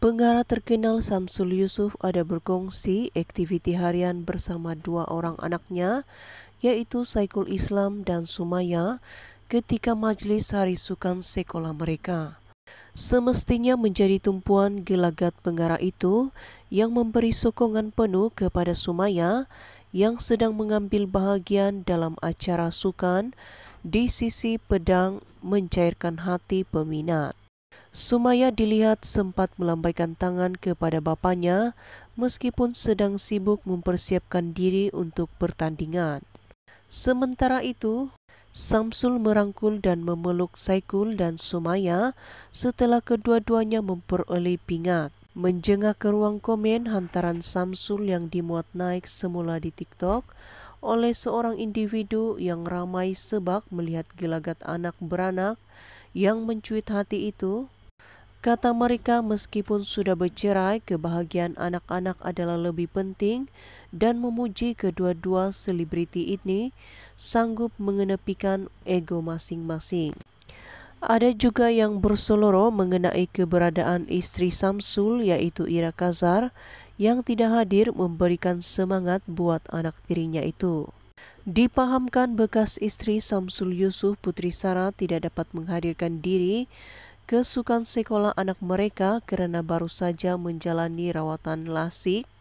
Pengarah terkenal Samsul Yusuf ada berkongsi aktiviti harian bersama dua orang anaknya, yaitu Saikul Islam dan Sumaya, ketika majlis hari sukan sekolah mereka. Semestinya menjadi tumpuan gelagat pengarah itu yang memberi sokongan penuh kepada Sumaya yang sedang mengambil bahagian dalam acara sukan di sisi pedang mencairkan hati peminat. Sumaya dilihat sempat melambaikan tangan kepada bapaknya meskipun sedang sibuk mempersiapkan diri untuk pertandingan. Sementara itu, Samsul merangkul dan memeluk Saikul dan Sumaya setelah kedua-duanya memperoleh pingat. Menjengah ke ruang komen hantaran Samsul yang dimuat naik semula di TikTok oleh seorang individu yang ramai sebab melihat gelagat anak beranak yang mencuit hati itu, Kata mereka, meskipun sudah bercerai, kebahagiaan anak-anak adalah lebih penting dan memuji kedua-dua selebriti ini sanggup mengenepikan ego masing-masing. Ada juga yang berseloroh mengenai keberadaan istri Samsul yaitu Ira Kazar yang tidak hadir memberikan semangat buat anak tirinya itu. Dipahamkan bekas istri Samsul Yusuf Putri Sara tidak dapat menghadirkan diri kesukaan sekolah anak mereka karena baru saja menjalani rawatan lasik